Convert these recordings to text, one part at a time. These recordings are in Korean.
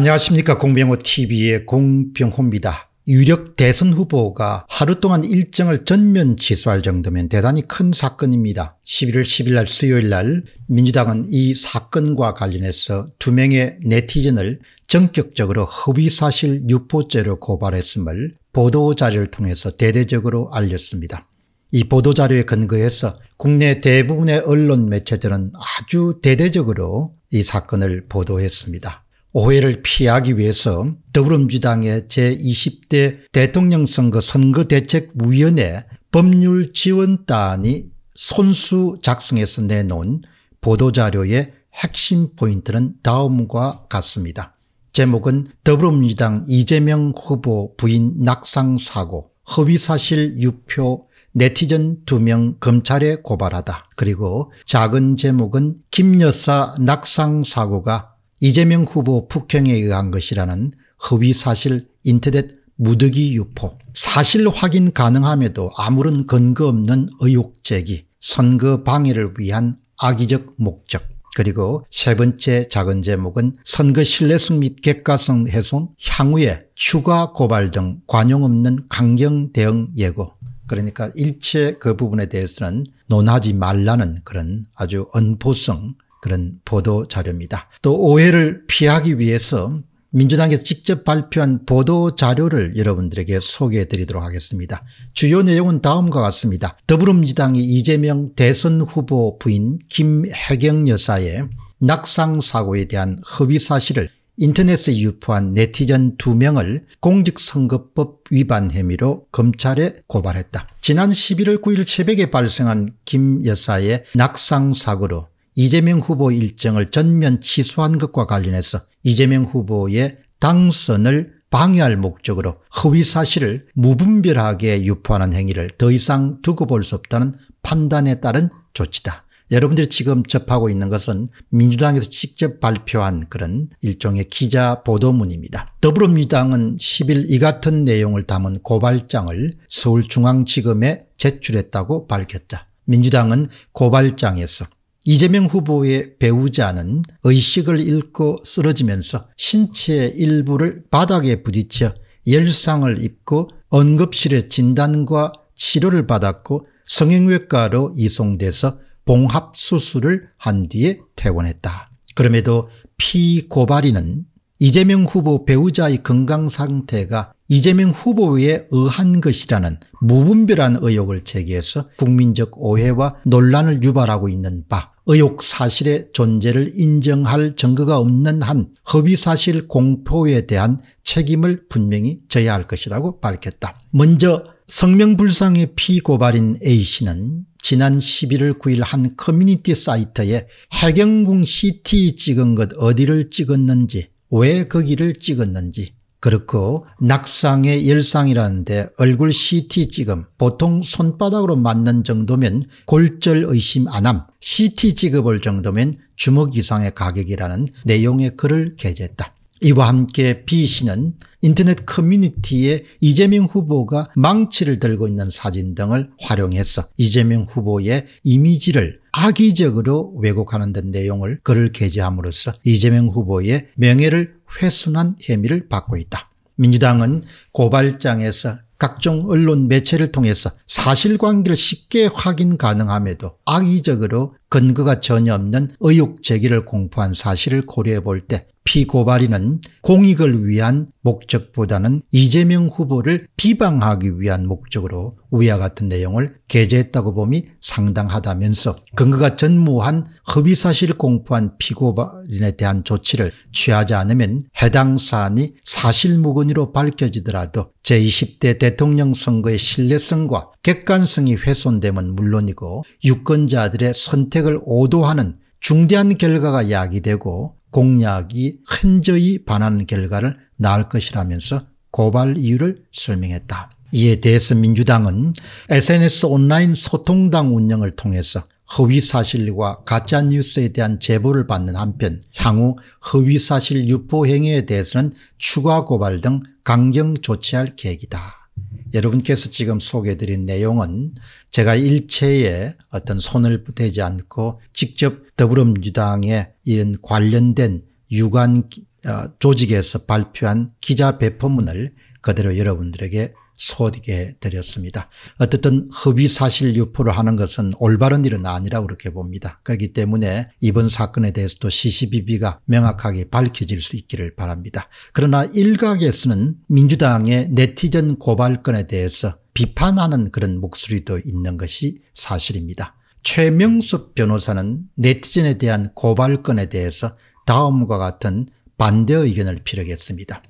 안녕하십니까 공병호TV의 공병호입니다. 유력 대선 후보가 하루 동안 일정을 전면 취소할 정도면 대단히 큰 사건입니다. 11월 10일 날 수요일 날 민주당은 이 사건과 관련해서 두 명의 네티즌을 전격적으로 허위사실 유포죄로 고발했음을 보도자료를 통해서 대대적으로 알렸습니다. 이 보도자료에 근거해서 국내 대부분의 언론 매체들은 아주 대대적으로 이 사건을 보도했습니다. 오해를 피하기 위해서 더불어민주당의 제20대 대통령 선거 선거대책위원회 법률지원단이 손수 작성해서 내놓은 보도자료의 핵심 포인트는 다음과 같습니다. 제목은 더불어민주당 이재명 후보 부인 낙상사고 허위사실 유표 네티즌 2명 검찰에 고발하다. 그리고 작은 제목은 김여사 낙상사고가 이재명 후보 북경에 의한 것이라는 허위사실 인터넷 무더기 유포 사실 확인 가능함에도 아무런 근거 없는 의혹 제기 선거 방해를 위한 악의적 목적 그리고 세 번째 작은 제목은 선거 신뢰성 및 객가성 훼손 향후에 추가 고발 등 관용 없는 강경 대응 예고 그러니까 일체 그 부분에 대해서는 논하지 말라는 그런 아주 언포성 그런 보도 자료입니다. 또 오해를 피하기 위해서 민주당에서 직접 발표한 보도 자료를 여러분들에게 소개해 드리도록 하겠습니다. 주요 내용은 다음과 같습니다. 더불어민주당이 이재명 대선 후보 부인 김혜경 여사의 낙상 사고에 대한 허위 사실을 인터넷에 유포한 네티즌 2명을 공직선거법 위반 혐의로 검찰에 고발했다. 지난 11월 9일 새벽에 발생한 김 여사의 낙상사고로 이재명 후보 일정을 전면 취소한 것과 관련해서 이재명 후보의 당선을 방해할 목적으로 허위 사실을 무분별하게 유포하는 행위를 더 이상 두고 볼 수 없다는 판단에 따른 조치다. 여러분들이 지금 접하고 있는 것은 민주당에서 직접 발표한 그런 일종의 기자 보도문입니다. 더불어민주당은 10일 이 같은 내용을 담은 고발장을 서울중앙지검에 제출했다고 밝혔다. 민주당은 고발장에서 이재명 후보의 배우자는 의식을 잃고 쓰러지면서 신체의 일부를 바닥에 부딪혀 열상을 입고 언급실에 진단과 치료를 받았고 성형외과로 이송돼서 봉합수술을 한 뒤에 퇴원했다. 그럼에도 피고발인은 이재명 후보 배우자의 건강상태가 이재명 후보에 의한 것이라는 무분별한 의혹을 제기해서 국민적 오해와 논란을 유발하고 있는 바 의혹 사실의 존재를 인정할 증거가 없는 한 허위사실 공포에 대한 책임을 분명히 져야 할 것이라고 밝혔다. 먼저 성명불상의 피고발인 A씨는 지난 11월 9일 한 커뮤니티 사이트에 해경궁 CT 찍은 것 어디를 찍었는지 왜 거기를 그 찍었는지 그렇고 낙상의 열상이라는데 얼굴 CT 찍음 보통 손바닥으로 맞는 정도면 골절 의심 안함 CT 찍어볼 정도면 주먹 이상의 가격이라는 내용의 글을 게재했다. 이와 함께 B씨는 인터넷 커뮤니티에 이재명 후보가 망치를 들고 있는 사진 등을 활용해서 이재명 후보의 이미지를 악의적으로 왜곡하는 데 내용을 글을 게재함으로써 이재명 후보의 명예를 회순한 혐의를 받고 있다. 민주당은 고발장에서 각종 언론 매체를 통해서 사실관계를 쉽게 확인 가능함에도 악의적으로 근거가 전혀 없는 의혹 제기를 공포한 사실을 고려해 볼 때 피고발인은 공익을 위한 목적보다는 이재명 후보를 비방하기 위한 목적으로 우와 같은 내용을 게재했다고 봄이 상당하다면서 근거가 전무한 허위사실을 공포한 피고발인에 대한 조치를 취하지 않으면 해당 사안이 사실무근으로 밝혀지더라도 제20대 대통령 선거의 신뢰성과 객관성이 훼손되면 물론이고 유권자들의 선택 선택을 오도하는 중대한 결과가 야기되고 공약이 흔저히 반하는 결과를 낳을 것이라면서 고발 이유를 설명했다. 이에 대해서 민주당은 SNS 온라인 소통당 운영을 통해서 허위사실과 가짜뉴스에 대한 제보를 받는 한편 향후 허위사실 유포 행위에 대해서는 추가 고발 등 강경 조치할 계획이다. 여러분께서 지금 소개해드린 내용은 제가 일체의 어떤 손을 보지 않고 직접 더불어민주당의 이런 관련된 유관 어, 조직에서 발표한 기자 배포문을 그대로 여러분들에게 소리게 드렸습니다. 어쨌든 허위사실 유포를 하는 것은 올바른 일은 아니라고 그렇게 봅니다. 그렇기 때문에 이번 사건에 대해서도 CCBB가 명확하게 밝혀질 수 있기를 바랍니다. 그러나 일각에서는 민주당의 네티즌 고발건에 대해서 비판하는 그런 목소리도 있는 것이 사실입니다. 최명숙 변호사는 네티즌에 대한 고발건에 대해서 다음과 같은 반대 의견을 피력했습니다.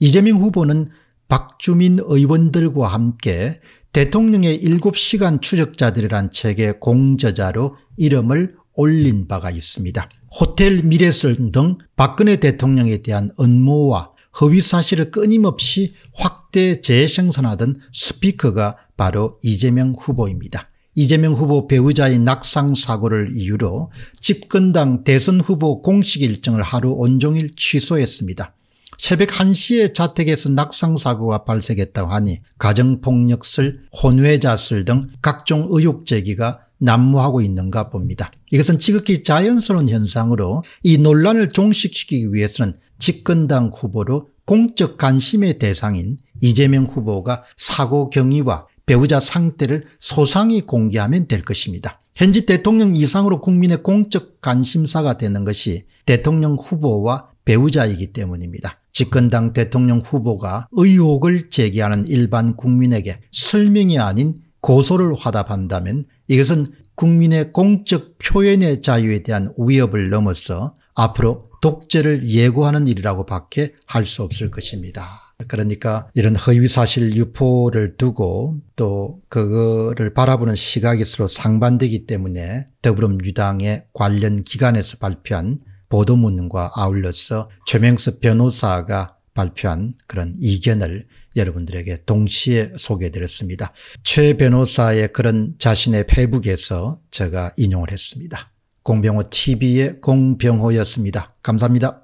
이재명 후보는 박주민 의원들과 함께 대통령의 7시간 추적자들이란 책의 공저자로 이름을 올린 바가 있습니다. 호텔 미래설 등 박근혜 대통령에 대한 음모와 허위 사실을 끊임없이 확대 재생산하던 스피커가 바로 이재명 후보입니다. 이재명 후보 배우자의 낙상 사고를 이유로 집권당 대선 후보 공식 일정을 하루 온종일 취소했습니다. 새벽 1시에 자택에서 낙상사고가 발생했다고 하니 가정폭력설, 혼외자설 등 각종 의혹 제기가 난무하고 있는가 봅니다. 이것은 지극히 자연스러운 현상으로 이 논란을 종식시키기 위해서는 집권당 후보로 공적 관심의 대상인 이재명 후보가 사고 경위와 배우자 상태를 소상히 공개하면 될 것입니다. 현지 대통령 이상으로 국민의 공적 관심사가 되는 것이 대통령 후보와 배우자이기 때문입니다. 집권당 대통령 후보가 의혹을 제기하는 일반 국민에게 설명이 아닌 고소를 화답한다면 이것은 국민의 공적 표현의 자유에 대한 위협을 넘어서 앞으로 독재를 예고하는 일이라고 밖에 할 수 없을 것입니다. 그러니까 이런 허위사실 유포를 두고 또 그거를 바라보는 시각이 서로 상반되기 때문에 더불어민주당의 관련 기관에서 발표한 보도문과 아울러서 최명수 변호사가 발표한 그런 이견을 여러분들에게 동시에 소개해드렸습니다. 최 변호사의 그런 자신의 페북에서 제가 인용을 했습니다. 공병호 TV의 공병호였습니다. 감사합니다.